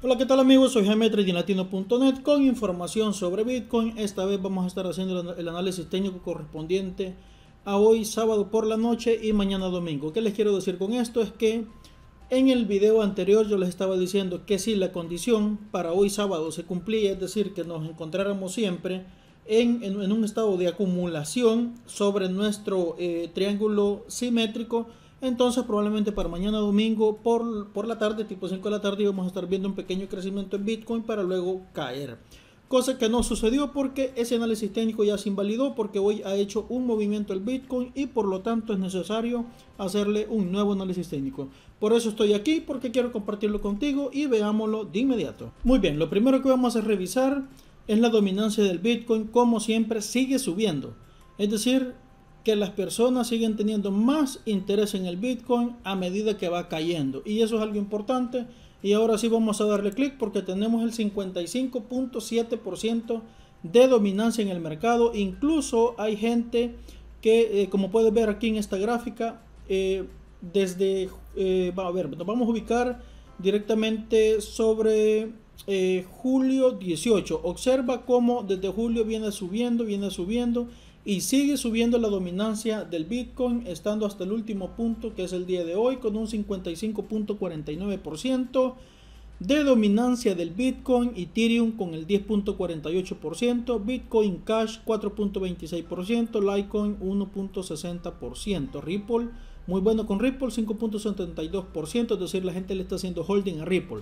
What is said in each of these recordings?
Hola, ¿qué tal amigos? Soy Jaime con información sobre Bitcoin. Esta vez vamos a estar haciendo el análisis técnico correspondiente a hoy sábado por la noche y mañana domingo. ¿Qué les quiero decir con esto? Es que en el video anterior yo les estaba diciendo que si la condición para hoy sábado se cumplía, es decir, que nos encontráramos siempre en, un estado de acumulación sobre nuestro eh, triángulo simétrico, entonces probablemente para mañana domingo por, la tarde, tipo 5 de la tarde, vamos a estar viendo un pequeño crecimiento en Bitcoin para luego caer. Cosa que no sucedió porque ese análisis técnico ya se invalidó porque hoy ha hecho un movimiento el Bitcoin y por lo tanto es necesario hacerle un nuevo análisis técnico. Por eso estoy aquí porque quiero compartirlo contigo y veámoslo de inmediato. Muy bien, lo primero que vamos a revisar es la dominancia del Bitcoin como siempre sigue subiendo. Es decir, que las personas siguen teniendo más interés en el Bitcoin a medida que va cayendo. Y eso es algo importante. Y ahora sí vamos a darle clic porque tenemos el 55.7% de dominancia en el mercado. Incluso hay gente que, eh, como puedes ver aquí en esta gráfica, eh, desde, eh, vamos a ver, nos vamos a ubicar directamente sobre julio 18. Observa cómo desde julio viene subiendo, viene subiendo y sigue subiendo la dominancia del Bitcoin, estando hasta el último punto que es el día de hoy con un 55.49% de dominancia del Bitcoin, Ethereum con el 10.48%, Bitcoin Cash 4.26%, Litecoin 1.60%, Ripple muy bueno con Ripple 5.72%, es decir, la gente le está haciendo holding a Ripple.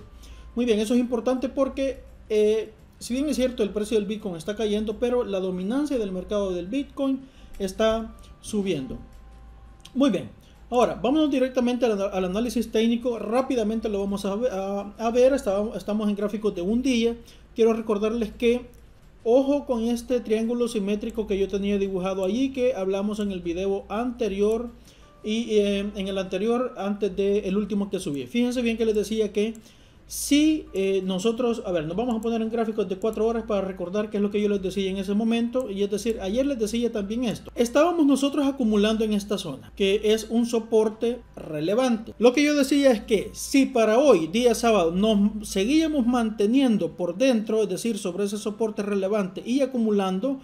Muy bien, eso es importante porque eh, si bien es cierto el precio del Bitcoin está cayendo, pero la dominancia del mercado del Bitcoin está subiendo. Muy bien, ahora vamos directamente al, análisis técnico. Rápidamente lo vamos a, ver. estamos en gráficos de un día. Quiero recordarles que ojo con este triángulo simétrico que yo tenía dibujado allí, que hablamos en el video anterior y eh, en el anterior antes del el último que subí. Fíjense bien que les decía que si eh, nosotros, a ver, nos vamos a poner en gráficos de 4 horas para recordar qué es lo que yo les decía en ese momento. Y es decir, ayer les decía también esto. Estábamos nosotros acumulando en esta zona, que es un soporte relevante. Lo que yo decía es que si para hoy, día sábado, nos seguíamos manteniendo por dentro, es decir, sobre ese soporte relevante y acumulando,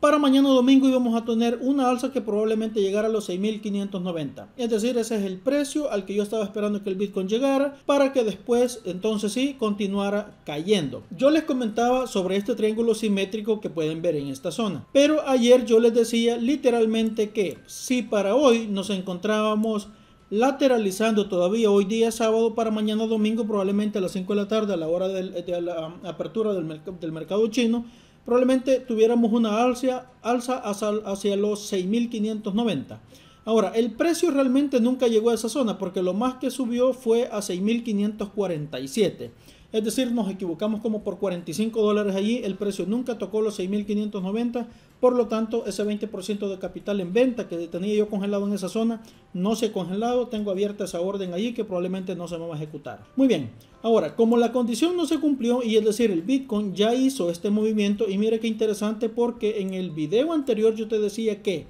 para mañana domingo íbamos a tener una alza que probablemente llegara a los 6.590. Es decir, ese es el precio al que yo estaba esperando que el Bitcoin llegara para que después entonces sí continuara cayendo. Yo les comentaba sobre este triángulo simétrico que pueden ver en esta zona. Pero ayer yo les decía literalmente que si para hoy nos encontrábamos lateralizando todavía hoy día sábado para mañana domingo probablemente a las 5 de la tarde a la hora de, la um, apertura del mercado chino probablemente tuviéramos una alza, hacia los 6.590. Ahora, el precio realmente nunca llegó a esa zona porque lo más que subió fue a 6.547. Es decir, nos equivocamos como por 45 dólares allí, el precio nunca tocó los 6.590, por lo tanto ese 20% de capital en venta que tenía yo congelado en esa zona no se ha congelado, tengo abierta esa orden allí que probablemente no se me va a ejecutar. Muy bien, ahora como la condición no se cumplió y es decir, el Bitcoin ya hizo este movimiento y mire qué interesante porque en el video anterior yo te decía que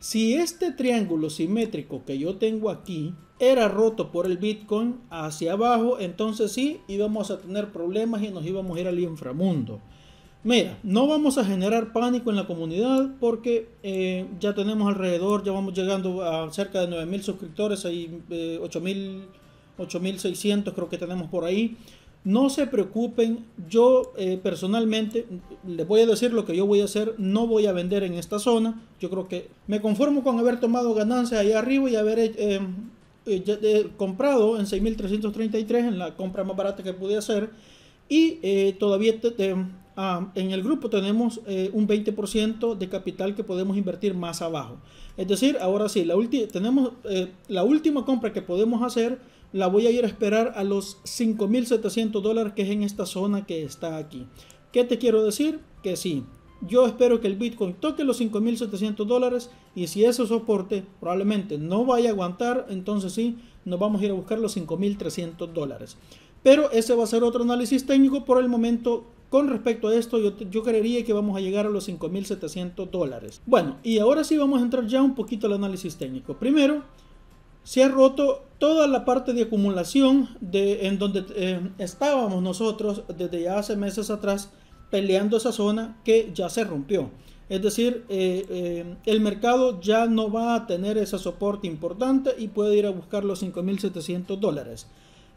si este triángulo simétrico que yo tengo aquí, era roto por el Bitcoin hacia abajo, entonces sí íbamos a tener problemas y nos íbamos a ir al inframundo. Mira, no vamos a generar pánico en la comunidad porque eh, ya tenemos alrededor, ya vamos llegando a cerca de 9.000 suscriptores, hay 8.600 eh, creo que tenemos por ahí. No se preocupen, yo eh, personalmente les voy a decir lo que yo voy a hacer, no voy a vender en esta zona, yo creo que me conformo con haber tomado ganancias ahí arriba y haber eh, eh, comprado en 6.333 en la compra más barata que pude hacer. Y eh, todavía ah, en el grupo tenemos un 20% de capital que podemos invertir más abajo. Es decir, ahora sí, la, tenemos, la última compra que podemos hacer la voy a ir a esperar a los 5.700 dólares que es en esta zona que está aquí. ¿Qué te quiero decir? Que sí, yo espero que el Bitcoin toque los 5.700 dólares y si ese soporte probablemente no vaya a aguantar, entonces sí, nos vamos a ir a buscar los 5.300 dólares. Pero ese va a ser otro análisis técnico por el momento. Con respecto a esto, yo, creería que vamos a llegar a los 5.700 dólares. Bueno, y ahora sí vamos a entrar ya un poquito al análisis técnico. Primero, se ha roto toda la parte de acumulación en donde eh, estábamos nosotros desde ya hace meses atrás peleando esa zona que ya se rompió. Es decir, eh, eh, el mercado ya no va a tener ese soporte importante y puede ir a buscar los 5.700 dólares.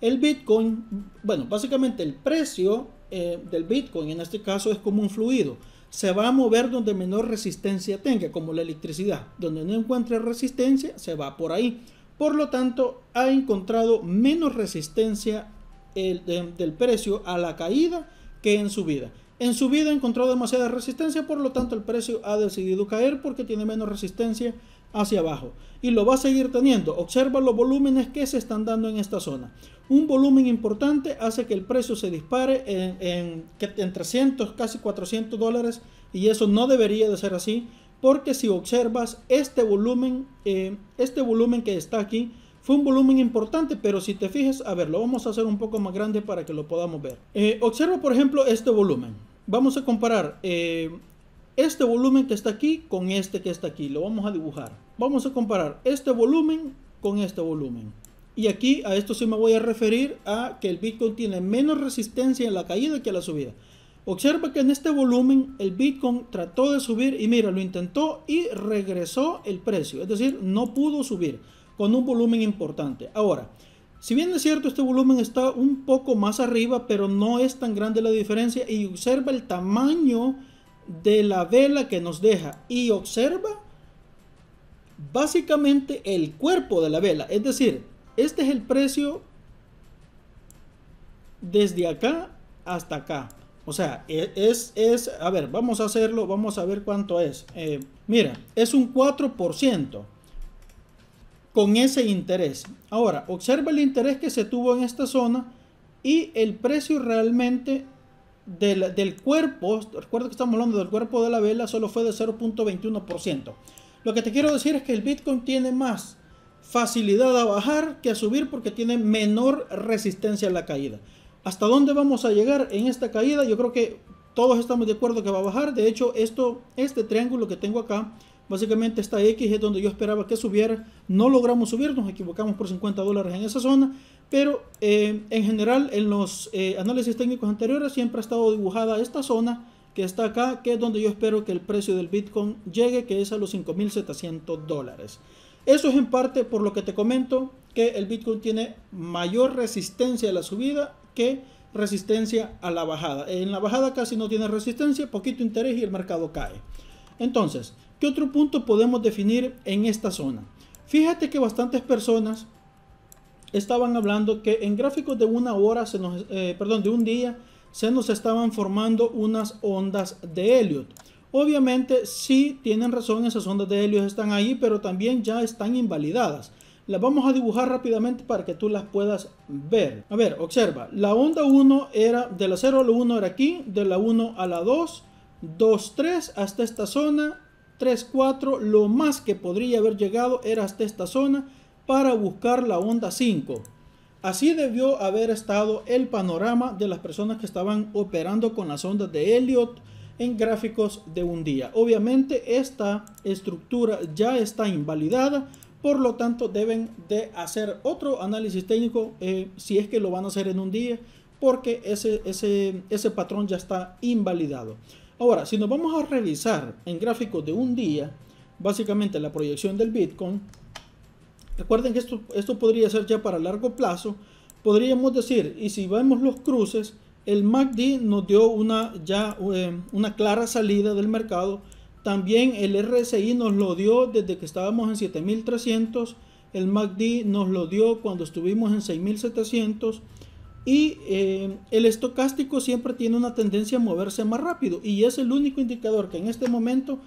El Bitcoin, bueno, básicamente el precio eh, del Bitcoin en este caso es como un fluido. Se va a mover donde menor resistencia tenga, como la electricidad. Donde no encuentre resistencia, se va por ahí. Por lo tanto, ha encontrado menos resistencia el, del precio a la caída que en su vida en su vida encontró demasiada resistencia, por lo tanto el precio ha decidido caer porque tiene menos resistencia hacia abajo y lo va a seguir teniendo. Observa los volúmenes que se están dando en esta zona. Un volumen importante hace que el precio se dispare en, 300, casi 400 dólares y eso no debería de ser así porque si observas este volumen, eh, este volumen que está aquí, fue un volumen importante, pero si te fijas, a ver, lo vamos a hacer un poco más grande para que lo podamos ver. Eh, observa, por ejemplo, este volumen. Vamos a comparar eh, este volumen que está aquí con este que está aquí. Lo vamos a dibujar. Vamos a comparar este volumen con este volumen. Y aquí a esto sí me voy a referir a que el Bitcoin tiene menos resistencia en la caída que en la subida. Observa que en este volumen el Bitcoin trató de subir y mira, lo intentó y regresó el precio. Es decir, no pudo subir con un volumen importante. Ahora, si bien es cierto, este volumen está un poco más arriba, pero no es tan grande la diferencia. Y observa el tamaño de la vela que nos deja. Y observa básicamente el cuerpo de la vela. Es decir, este es el precio desde acá hasta acá. O sea, e, es, es a ver, vamos a hacerlo, vamos a ver cuánto es. Eh, mira, es un 4% con ese interés. Ahora, observa el interés que se tuvo en esta zona y el precio realmente del, cuerpo, recuerda que estamos hablando del cuerpo de la vela, solo fue de 0.21%. Lo que te quiero decir es que el Bitcoin tiene más facilidad a bajar que a subir porque tiene menor resistencia a la caída. ¿Hasta dónde vamos a llegar en esta caída? Yo creo que todos estamos de acuerdo que va a bajar. De hecho, esto, este triángulo que tengo acá Básicamente esta X es donde yo esperaba que subiera. No logramos subir, nos equivocamos por 50 dólares en esa zona. Pero eh, en general en los eh, análisis técnicos anteriores siempre ha estado dibujada esta zona que está acá, que es donde yo espero que el precio del Bitcoin llegue, que es a los 5.700 dólares. Eso es en parte por lo que te comento, que el Bitcoin tiene mayor resistencia a la subida que resistencia a la bajada. En la bajada casi no tiene resistencia, poquito interés y el mercado cae. Entonces, ¿Qué otro punto podemos definir en esta zona? Fíjate que bastantes personas estaban hablando que en gráficos de una hora, se nos, eh, perdón, de un día, se nos estaban formando unas ondas de Elliot. Obviamente sí tienen razón, esas ondas de Helios están ahí, pero también ya están invalidadas. Las vamos a dibujar rápidamente para que tú las puedas ver. A ver, observa, la onda 1 era de la 0 a la 1 era aquí, de la 1 a la 2, 2, 3 hasta esta zona, 3-4, lo más que podría haber llegado era hasta esta zona para buscar la onda 5. Así debió haber estado el panorama de las personas que estaban operando con las ondas de Elliot en gráficos de un día. Obviamente esta estructura ya está invalidada, por lo tanto deben de hacer otro análisis técnico eh, si es que lo van a hacer en un día, porque ese, ese, ese patrón ya está invalidado. Ahora, si nos vamos a revisar en gráficos de un día, básicamente la proyección del Bitcoin, recuerden que esto, esto podría ser ya para largo plazo, podríamos decir, y si vemos los cruces, el MACD nos dio una, ya, eh, una clara salida del mercado. También el RSI nos lo dio desde que estábamos en 7300. El MACD nos lo dio cuando estuvimos en 6700. Y eh, el estocástico siempre tiene una tendencia a moverse más rápido y es el único indicador que en este momento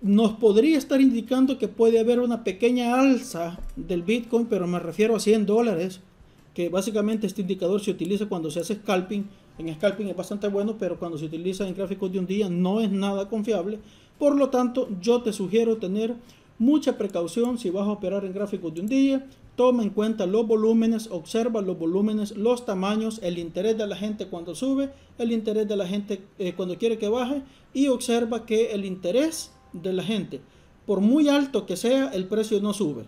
nos podría estar indicando que puede haber una pequeña alza del Bitcoin, pero me refiero a 100 dólares, que básicamente este indicador se utiliza cuando se hace scalping. En scalping es bastante bueno, pero cuando se utiliza en gráficos de un día no es nada confiable. Por lo tanto, yo te sugiero tener mucha precaución si vas a operar en gráficos de un día. Toma en cuenta los volúmenes, observa los volúmenes, los tamaños, el interés de la gente cuando sube, el interés de la gente eh, cuando quiere que baje y observa que el interés de la gente, por muy alto que sea, el precio no sube,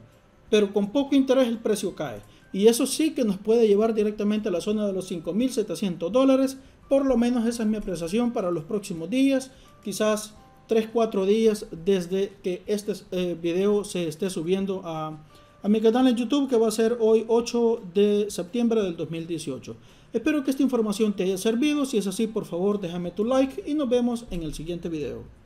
pero con poco interés el precio cae. Y eso sí que nos puede llevar directamente a la zona de los 5.700 dólares. Por lo menos esa es mi apreciación para los próximos días. Quizás 3-4 días desde que este eh, video se esté subiendo a a mi canal en YouTube que va a ser hoy 8 de septiembre del 2018. Espero que esta información te haya servido, si es así por favor déjame tu like y nos vemos en el siguiente video.